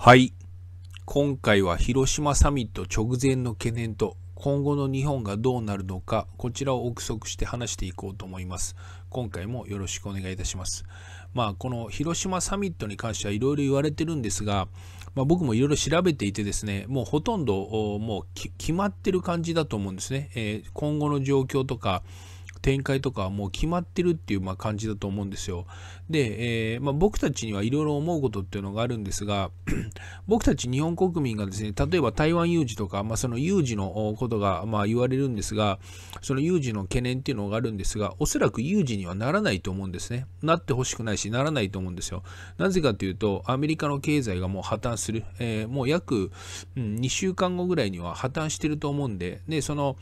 はい。今回は広島サミット直前の懸念と今後の日本がどうなるのか、こちらを憶測して話していこうと思います。今回もよろしくお願いいたします。まあ、この広島サミットに関してはいろいろ言われてるんですが、まあ、僕もいろいろ調べていてですね、もうほとんどもう決まってる感じだと思うんですね。えー、今後の状況とか、展開とかはもう決まってるっていうま感じだと思うんですよ。で、えー、まあ、僕たちにはいろいろ思うことっていうのがあるんですが 僕たち日本国民がですね例えば台湾有事とか、まあ、その有事のことがま言われるんですがその有事の懸念っていうのがあるんですがおそらく有事にはならないと思うんですね。なってほしくないしならないと思うんですよ。なぜかというとアメリカの経済がもう破綻する、えー、もう約、うん、2週間後ぐらいには破綻してると思うんででその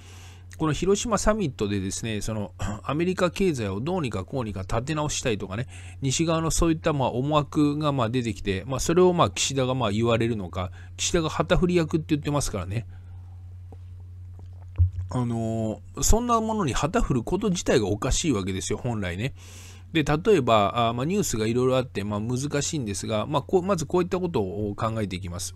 この広島サミットでですね、その アメリカ経済をどうにかこうにか立て直したいとかね、西側のそういったまあ思惑がまあ出てきて、まあ、それをまあ岸田がまあ言われるのか、岸田が旗振り役って言ってますからね、あのー、そんなものに旗振ること自体がおかしいわけですよ、本来ね。で例えばあ、まあ、ニュースがいろいろあって、まあ、難しいんですが、まあ、こまずこういったことを考えていきます。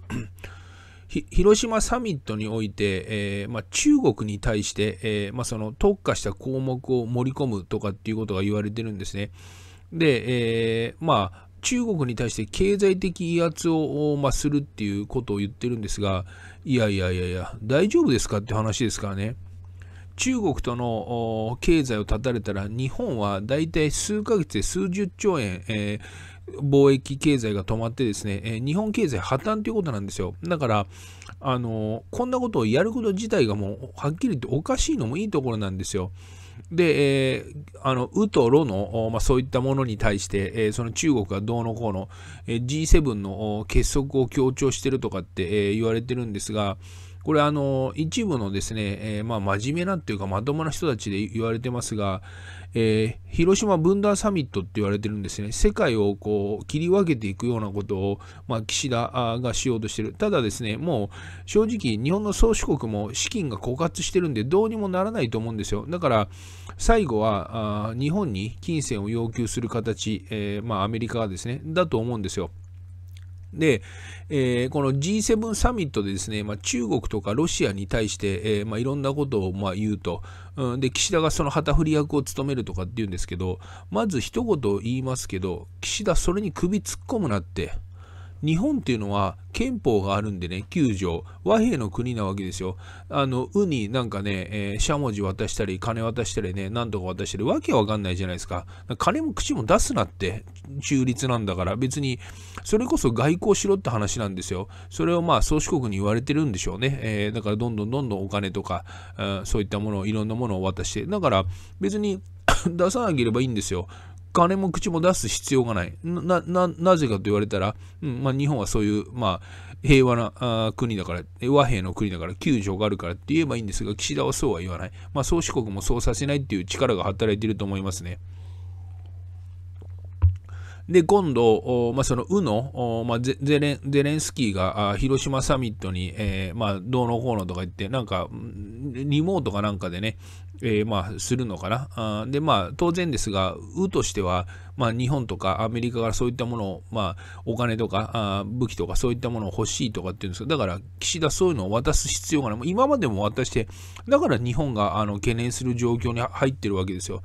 広島サミットにおいて、えー、まあ、中国に対して、えー、まあ、その特化した項目を盛り込むとかっていうことが言われてるんですね。で、えー、まあ、中国に対して経済的威圧を、まするっていうことを言ってるんですが、いやいやいやいや、大丈夫ですかって話ですからね。中国との経済を断たれたら、日本はだいたい数ヶ月で数十兆円、えー貿易経済が止まってですね、えー、日本経済破綻ということなんですよ。だから、あのー、こんなことをやること自体がもう、はっきり言っておかしいのもいいところなんですよ。で、えー、あの、うとろの、まあ、そういったものに対して、えー、その中国がどうのこうの、えー、G7 の結束を強調してるとかって、えー、言われてるんですが、これあの、一部のですね、えー、まあ真面目なっていうかまともな人たちで言われてますが、えー、広島ブ断ダーサミットって言われてるんですね。世界をこう切り分けていくようなことを、まあ、岸田がしようとしてる。ただですね、もう正直日本の宗主国も資金が枯渇してるんでどうにもならないと思うんですよ。だから最後は日本に金銭を要求する形、えー、まあアメリカがですね、だと思うんですよ。で、えー、この G7 サミットでですね、まあ、中国とかロシアに対して、えー、まあ、いろんなことをまあ言うと、うん、で、岸田がその旗振り役を務めるとかっていうんですけど、まず一言言いますけど、岸田それに首突っ込むなって、日本っていうのは憲法があるんでね、9条、和平の国なわけですよ。あの、うになんかね、えー、しゃもじ渡したり、金渡したりね、なんとか渡したり、わけわかんないじゃないですか。金も口も出すなって、中立なんだから、別に、それこそ外交しろって話なんですよ。それをまあ、宗主国に言われてるんでしょうね。えー、だから、どんどんどんどんお金とか、そういったものを、いろんなものを渡して、だから、別に 出さなければいいんですよ。金も口も出す必要がない。な、な、なぜかと言われたら、うんまあ、日本はそういう、まあ、平和な国だから、和平の国だから、救助があるからって言えばいいんですが、岸田はそうは言わない。まあ、宗主国もそうさせないっていう力が働いていると思いますね。で、今度、まあ、その、うの、まあゼレン、ゼレンスキーが広島サミットに、えー、まあ、どうのこうのとか言って、なんか、リモートかなんかでね、えー、まあ、するのかな。あで、まあ、当然ですが、うとしては、まあ、日本とかアメリカからそういったものを、まあ、お金とかあ武器とかそういったものを欲しいとかっていうんですけど、だから、岸田そういうのを渡す必要がない。今までも渡して、だから日本があの懸念する状況に入ってるわけですよ。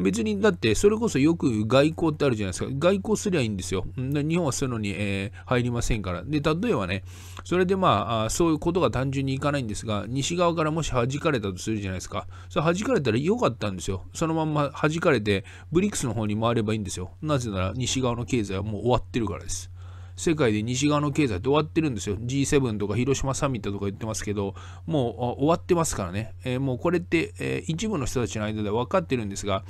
別にだってそれこそよく外交ってあるじゃないですか外交すりゃいいんですよ日本はそういうのに、えー、入りませんからで例えばねそれでまあそういうことが単純にいかないんですが西側からもし弾かれたとするじゃないですかそれ弾かれたら良かったんですよそのまんま弾かれてブリックスの方に回ればいいんですよなぜなら西側の経済はもう終わってるからです世界で西側の経済って終わってるんですよ。G7 とか広島サミットとか言ってますけど、もう終わってますからね。えー、もうこれって、えー、一部の人たちの間では分かってるんですが、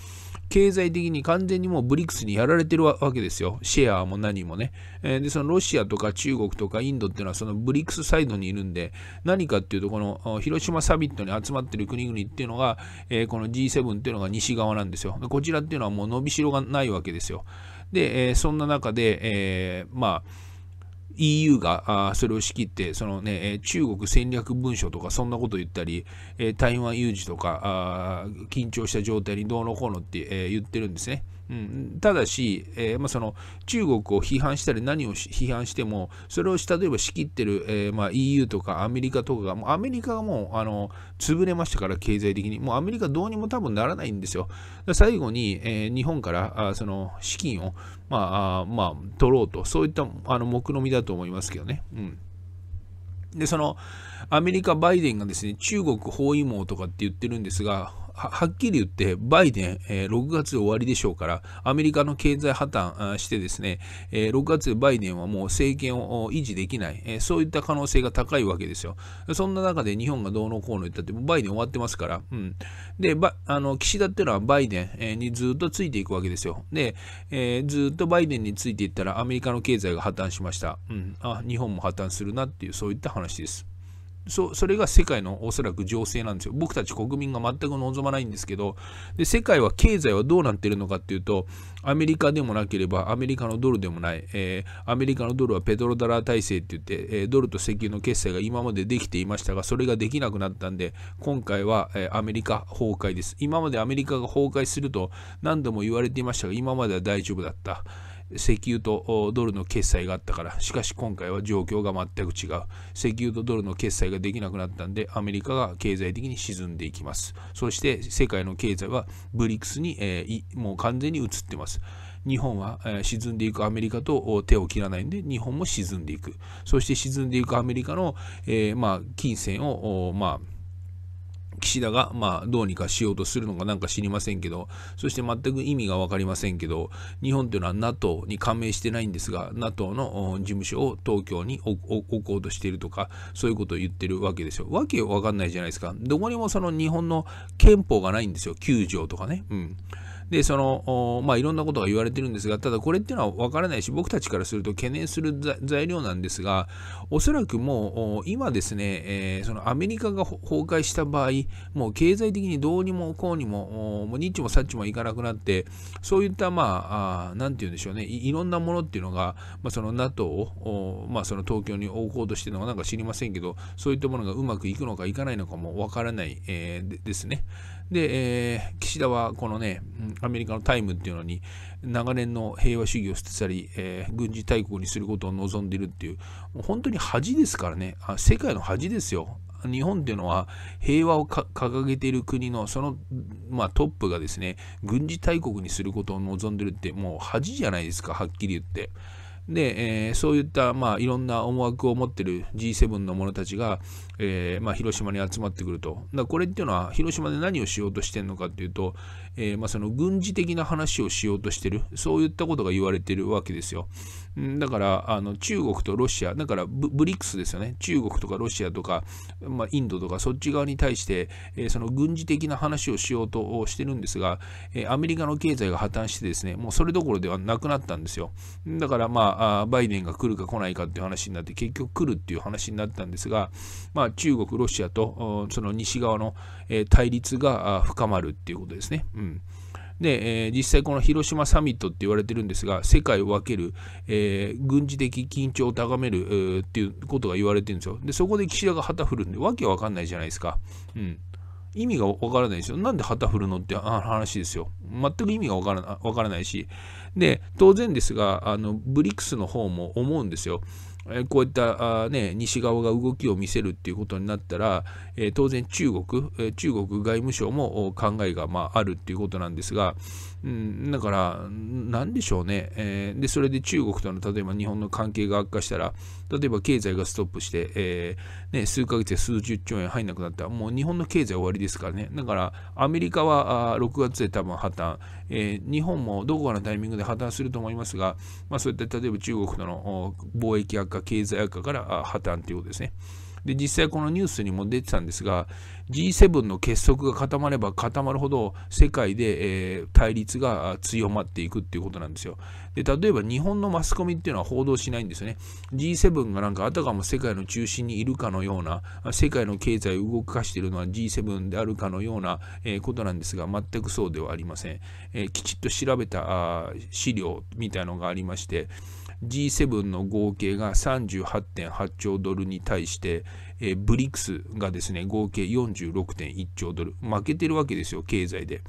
経済的に完全にもうブリックスにやられてるわけですよ。シェアも何もね。えー、で、そのロシアとか中国とかインドっていうのはそのブリックスサイドにいるんで、何かっていうと、この広島サミットに集まってる国々っていうのが、えー、この G7 っていうのが西側なんですよ。こちらっていうのはもう伸びしろがないわけですよ。で、えそんな中で、えまあ EU があそれを仕切って、そのね、中国戦略文書とかそんなこと言ったり、え台湾有事とかあ、緊張した状態にどうのこうのって、え言ってるんですね。うん、ただし、えー、まあ、その中国を批判したり何を批判してもそれを例えば仕切ってる、えー、まあ、EU とかアメリカとかがもうアメリカがもうあの潰れましたから経済的にもうアメリカどうにも多分ならないんですよ最後に、えー、日本からあその資金を、まあ、あまあ、取ろうとそういったあの目論見みだと思いますけどね。うんで、その、アメリカ、バイデンがですね、中国包囲網とかって言ってるんですが、はっきり言って、バイデン、えー、6月終わりでしょうから、アメリカの経済破綻してですね、えー、6月でバイデンはもう政権を維持できない、えー、そういった可能性が高いわけですよ。そんな中で日本がどうのこうの言ったって、バイデン終わってますから、うん。で、ばあの岸田っていうのはバイデンにずっとついていくわけですよ。で、えー、ずっとバイデンについていったら、アメリカの経済が破綻しました。うん、あ、日本も破綻するなっていう、そういった話です。そそれが世界のおそらく情勢なんですよ。僕たち国民が全く望まないんですけどで、世界は経済はどうなってるのかっていうと、アメリカでもなければアメリカのドルでもない、えー、アメリカのドルはペトロダラー体制って言って、えー、ドルと石油の決済が今までできていましたが、それができなくなったんで、今回は、えー、アメリカ崩壊です。今までアメリカが崩壊すると何度も言われていましたが、今までは大丈夫だった。石油とドルの決済があったから、しかし今回は状況が全く違う。石油とドルの決済ができなくなったんで、アメリカが経済的に沈んでいきます。そして世界の経済はブリックスに、えー、もう完全に移ってます。日本は沈んでいくアメリカと手を切らないんで、日本も沈んでいく。そして沈んでいくアメリカの、えー、まあ、金銭を、まあ、岸田が、まあ、どうにかしようとするのかなんか知りませんけど、そして全く意味が分かりませんけど、日本というのは NATO に加盟してないんですが、NATO の事務所を東京に置こうとしているとか、そういうことを言ってるわけですよ。わけ分かんないじゃないですか。どこにもその日本の憲法がないんですよ。9条とかね。うん。で、その、まあ、いろんなことが言われてるんですが、ただこれっていうのは分からないし、僕たちからすると懸念する材料なんですが、おそらくもう、今ですね、えー、そのアメリカが崩壊した場合、もう経済的にどうにもこうにも、もうニッチもサッチもいかなくなって、そういった、まあ、なんて言うんでしょうねい、いろんなものっていうのが、まあ、その NATO を、まあ、その東京に置こうとしてるのかなんか知りませんけど、そういったものがうまくいくのかいかないのかも分からない、えー、ですね。で、えー、岸田はこのね、アメリカのタイムっていうのに、長年の平和主義を捨て去り、えー、軍事大国にすることを望んでいるっていう、もう本当に恥ですからね、あ世界の恥ですよ。日本っていうのは平和を掲げている国のその、まあ、トップがですね軍事大国にすることを望んでるってもう恥じゃないですかはっきり言って。で、えー、そういった、まあ、いろんな思惑を持ってる G7 の者たちが、えー、まあ、広島に集まってくると。だこれっていうのは、広島で何をしようとしてるのかっていうと、えー、まあ、その軍事的な話をしようとしてるそういったことが言われてるわけですよ。だからあの中国とロシアだからブリックスですよね中国とかロシアとか、まあ、インドとかそっち側に対して、えー、その軍事的な話をしようとしてるんですが、えー、アメリカの経済が破綻してですねもうそれどころではなくなったんですよだからまあバイデンが来るか来ないかっていう話になって結局来るっていう話になったんですが、まあ、中国ロシアとその西側の対立が深まるっていうことですね。ううんで、えー、実際この広島サミットって言われてるんですが、世界を分ける、えー、軍事的緊張を高める、えー、っていうことが言われてるんですよ。で、そこで岸田が旗振るんで、わけわかんないじゃないですか。うん。意味がわからないですよ。なんで旗振るのって話ですよ。全く意味がわからないし。で、当然ですが、あの、ブリックスの方も思うんですよ。えこういったあ、ね、西側が動きを見せるっていうことになったら、え当然中国、え中国外務省も考えが、まあ、あるっていうことなんですが、うん、だから、なんでしょうね、えでそれで中国との例えば日本の関係が悪化したら、例えば経済がストップして、えー、ね、数ヶ月で数十兆円入らなくなったら、もう日本の経済終わりですからね。だから、アメリカはあ6月で多分破綻、えー、日本もどこかのタイミングで破綻すると思いますが、まあ、そういった例えば中国との貿易悪化、経済悪化から破綻ということですね。で、実際このニュースにも出てたんですが、G7 の結束が固まれば固まるほど、世界で、えー、対立が強まっていくっていうことなんですよ。で、例えば日本のマスコミっていうのは報道しないんですよね。G7 がなんかあたかも世界の中心にいるかのような、世界の経済を動かしているのは G7 であるかのような、えー、ことなんですが、全くそうではありません。えー、きちっと調べた資料みたいのがありまして、G7 の合計が38.8兆ドルに対して、えー、ブリックスがですね、合計46.1兆ドル。負けてるわけですよ、経済で。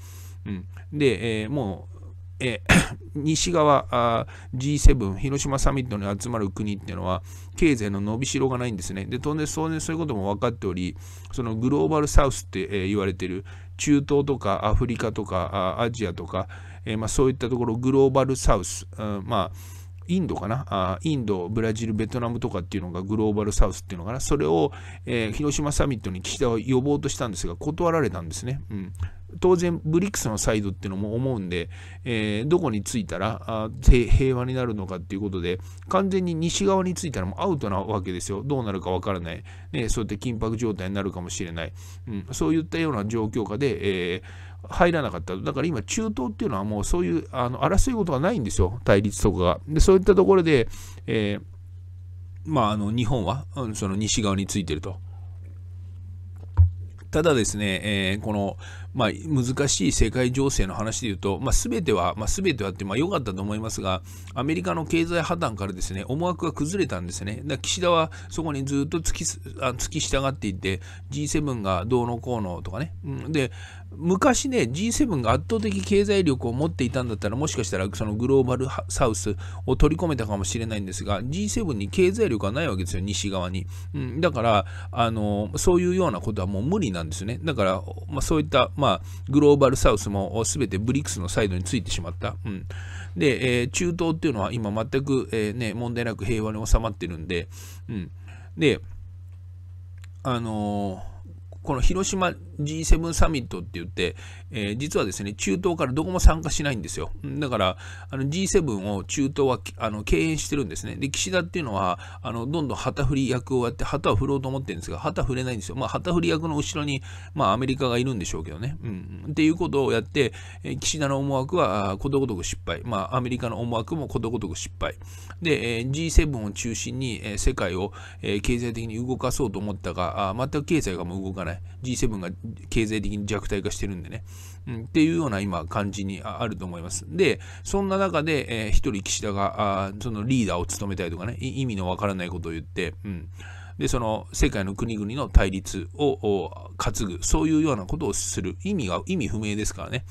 うん、で、えー、もう、えー、西側あ G7 広島サミットに集まる国っていうのは経済の伸びしろがないんですね。で当然そう,、そういうことも分かっておりそのグローバルサウスって、えー、言われてる中東とかアフリカとかアジアとか、えー、まあ、そういったところグローバルサウス、うん、まあインドかなあインド、ブラジル、ベトナムとかっていうのがグローバルサウスっていうのかなそれを、えー、広島サミットに岸田は呼ぼうとしたんですが断られたんですね。うん当然、ブリックスのサイドっていうのも思うんで、えー、どこに着いたらあ平和になるのかっていうことで、完全に西側に着いたらもうアウトなわけですよ。どうなるかわからない、ね。そうやって緊迫状態になるかもしれない。うん、そういったような状況下で、えー入らなかった。だから今、中東っていうのはもうそういうあの争いことがないんですよ、対立とかが。で、そういったところで、えー、まあ、あの日本はその西側についてると。ただですね、えー、この、まあ、難しい世界情勢の話で言うと、まあ、全ては、まあ、全てはって良、まあ、かったと思いますが、アメリカの経済破綻からですね、思惑が崩れたんですね。だ岸田はそこにずっと突きあ突き従っていって、G7 がどうのこうのとかね。で、昔ね、G7 が圧倒的経済力を持っていたんだったら、もしかしたらそのグローバルサウスを取り込めたかもしれないんですが、G7 に経済力がないわけですよ、西側に。うん、だから、あの、そういうようなことはもう無理なんですね。だから、まあ、そういった、ままあ、グローバルサウスも全てブリックスのサイドについてしまった。うん、で、えー、中東っていうのは今全く、えー、ね、問題なく平和に収まってるんで、うん、で、あのー、この広島 G7 サミットって言って、えー、実はですね、中東からどこも参加しないんですよ。だから、あの G7 を中東はあの敬遠してるんですね。で、岸田っていうのは、あのどんどん旗振り役をやって、旗を振ろうと思ってるんですが、旗振れないんですよ。まあ、旗振り役の後ろに、まあ、アメリカがいるんでしょうけどね。うん。っていうことをやって、え岸田の思惑はことごとく失敗。まあ、アメリカの思惑もことごとく失敗。で、え G7 を中心に、え世界を、え経済的に動かそうと思ったが、あ全く経済がもう動かない。G7 が経済的に弱体化してるんでね、うん、っていうような今感じにあると思います。で、そんな中で、えー、人岸田があそのリーダーを務めたりとかね、意味のわからないことを言って、うん、で、その世界の国々の対立を担ぐ、そういうようなことをする意味が、意味不明ですからね。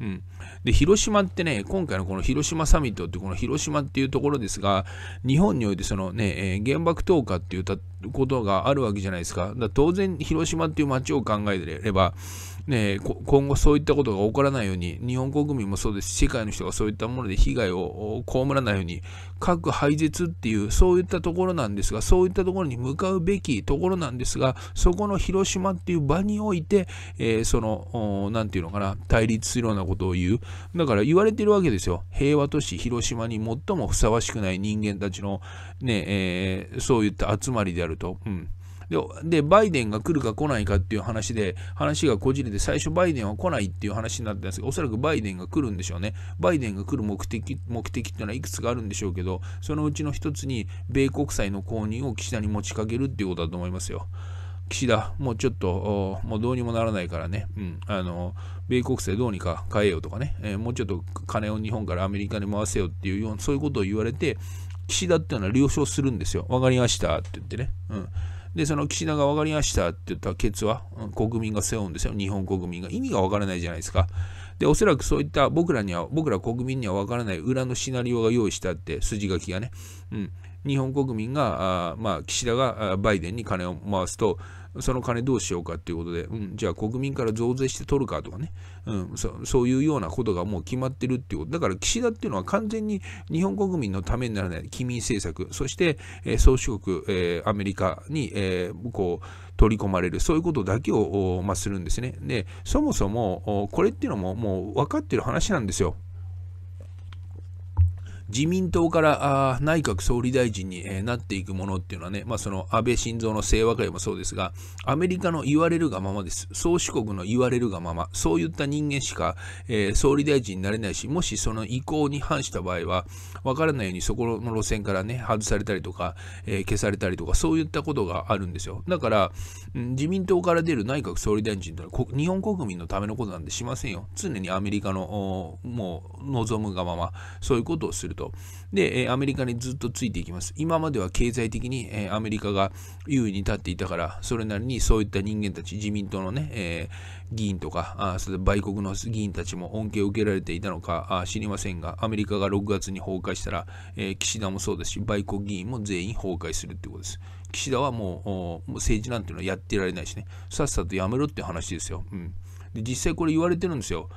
うんで、広島ってね、今回のこの広島サミットって、この広島っていうところですが、日本においてそのね、えー、原爆投下っていうことがあるわけじゃないですか。だ当然、広島っていう街を考えれば、ね、今後そういったことが起こらないように、日本国民もそうですし、世界の人がそういったもので被害を被らないように、核廃絶っていう、そういったところなんですが、そういったところに向かうべきところなんですが、そこの広島っていう場において、えー、その、何て言うのかな、対立するようなことを言う、うだから言われてるわけですよ平和都市広島に最もふさわしくない人間たちのね、えー、そういった集まりであると。うんでバイデンが来るか来ないかっていう話で、話がこじれて、最初バイデンは来ないっていう話になったんですけど、おそらくバイデンが来るんでしょうね。バイデンが来る目的、目的っていうのはいくつかあるんでしょうけど、そのうちの一つに、米国債の購入を岸田に持ちかけるっていうことだと思いますよ。岸田、もうちょっと、もうどうにもならないからね、うん、あの、米国債どうにか変えようとかね、えー、もうちょっと金を日本からアメリカに回せよっていうような、そういうことを言われて、岸田っていうのは了承するんですよ。わかりましたって言ってね。うん。で、その岸田が分かりましたって言ったケツは、うん、国民が背負うんですよ。日本国民が。意味が分からないじゃないですか。で、おそらくそういった僕らには、僕ら国民には分からない裏のシナリオが用意したって、筋書きがね。うん。日本国民が、あまあ、岸田がバイデンに金を回すと、その金どうしようかっていうことで、うん、じゃあ国民から増税して取るかとかね、うんそ、そういうようなことがもう決まってるっていうこと、だから岸田っていうのは完全に日本国民のためにならない機民政策、そして、えー、宗主国、えー、アメリカに、えー、こう取り込まれる、そういうことだけを、まあ、するんですね。で、そもそもこれっていうのももう分かってる話なんですよ。自民党から内閣総理大臣になっていくものっていうのはね、まあ、その安倍晋三の清和会もそうですが、アメリカの言われるがままです。宗主国の言われるがまま、そういった人間しか、えー、総理大臣になれないし、もしその意向に反した場合は、わからないようにそこの路線からね、外されたりとか、えー、消されたりとか、そういったことがあるんですよ。だから、自民党から出る内閣総理大臣というのは、日本国民のためのことなんてしませんよ。常にアメリカのもう望むがまま、そういうことをする。と。で、アメリカにずっとついていきます。今までは経済的に、えアメリカが優位に立っていたから、それなりにそういった人間たち、自民党のね、えー、議員とか、あそれ売国の議員たちも恩恵を受けられていたのかあ知りませんが、アメリカが6月に崩壊したら、えー、岸田もそうですし、売国議員も全員崩壊するってことです。岸田はもう政治なんていうのはやってられないしね、さっさとやめろって話ですよ。うんで実際これ言われてるんですよ。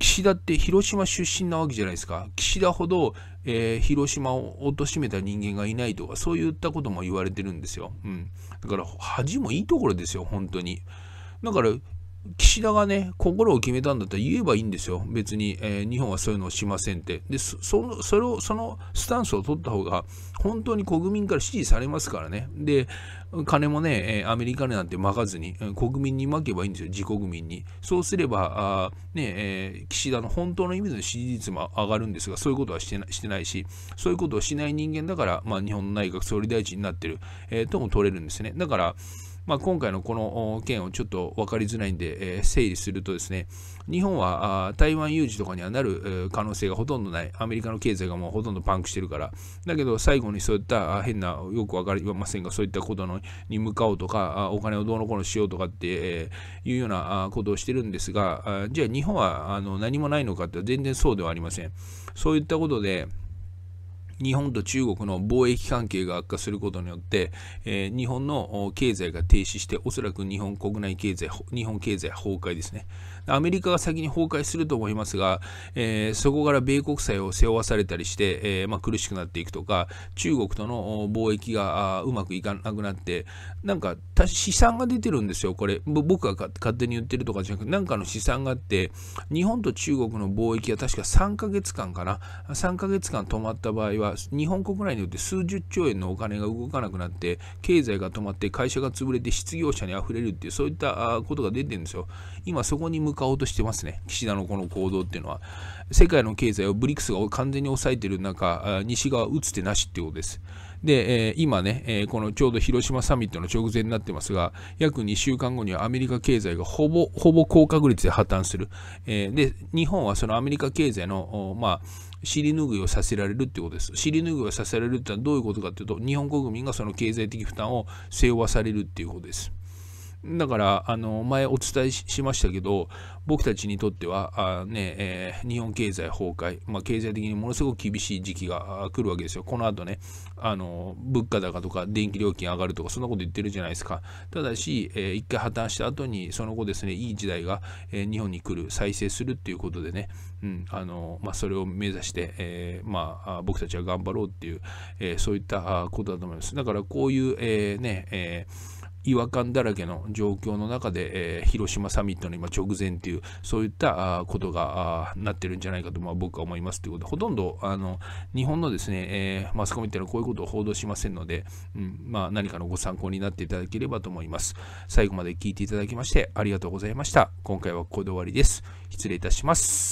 岸田って広島出身なわけじゃないですか。岸田ほど、えー、広島を貶めた人間がいないとか、そういったことも言われてるんですよ。うん。だから、恥もいいところですよ、本当に。だから、岸田がね、心を決めたんだったら言えばいいんですよ。別に、えー、日本はそういうのをしませんって。で、その、それを、そのスタンスを取った方が、本当に国民から支持されますからね。で、金もね、えアメリカになんて巻かずに、国民に巻けばいいんですよ、自国民に。そうすれば、あね、えー、岸田の本当の意味での支持率も上がるんですが、そういうことはしてなしてないし、そういうことをしない人間だから、まあ、日本の内閣総理大臣になってる、えー、とも取れるんですね。だから、まあ、今回のこの件をちょっと分かりづらいんで、えー、整理するとですね、日本は台湾有事とかにはなる可能性がほとんどない、アメリカの経済がもうほとんどパンクしてるから、だけど最後にそういった変な、よく分かりませんが、そういったことのに向かおうとか、お金をどうのこうのしようとかって、えいうようなことをしてるんですが、じゃあ日本はあの何もないのかって全然そうではありません。そういったことで、日本と中国の貿易関係が悪化することによって、えー、日本の経済が停止して、おそらく日本国内経済、日本経済崩壊ですね。アメリカが先に崩壊すると思いますが、えー、そこから米国債を背負わされたりして、えー、まあ、苦しくなっていくとか、中国との貿易がうまくいかなくなって、なんか試算が出てるんですよ、これ。僕が勝手に言ってるとかじゃなくて、なんかの試算があって、日本と中国の貿易が確か3ヶ月間かな、3ヶ月間止まった場合は、日本国内によって数十兆円のお金が動かなくなって、経済が止まって、会社が潰れて、失業者にあふれるっていう、そういったことが出てるんですよ。今そこに向かおうとしてますね、岸田のこの行動っていうのは。世界の経済をブリックスが完全に抑えてる中、西側打つ手なしっていうことです。で、えー、今ね、えー、このちょうど広島サミットの直前になってますが、約2週間後にはアメリカ経済がほぼ、ほぼ高確率で破綻する。えー、で、日本はそのアメリカ経済の、まあ、尻拭いをさせられるってことです。尻拭いをさせられるってのはどういうことかっていうと、日本国民がその経済的負担を背負わされるっていうことです。だから、あの、前お伝えしましたけど、僕たちにとっては、あね、えー、日本経済崩壊、まあ、経済的にものすごく厳しい時期が来るわけですよ。この後ね、あの、物価高とか電気料金上がるとか、そんなこと言ってるじゃないですか。ただし、えー、一回破綻した後に、その後ですね、いい時代が、えー、日本に来る、再生するっていうことでね、うん、あの、まあ、それを目指して、えー、まあ、僕たちは頑張ろうっていう、えー、そういったことだと思います。だから、こういう、えー、ね、えー違和感だらけの状況の中で、えー、広島サミットの今直前というそういったことがあなってるんじゃないかと、まあ、僕は思いますということでほとんどあの日本のですね、えー、マスコミっていうのはこういうことを報道しませんので、うんまあ、何かのご参考になっていただければと思います最後まで聞いていただきましてありがとうございました今回はここで終わりです失礼いたします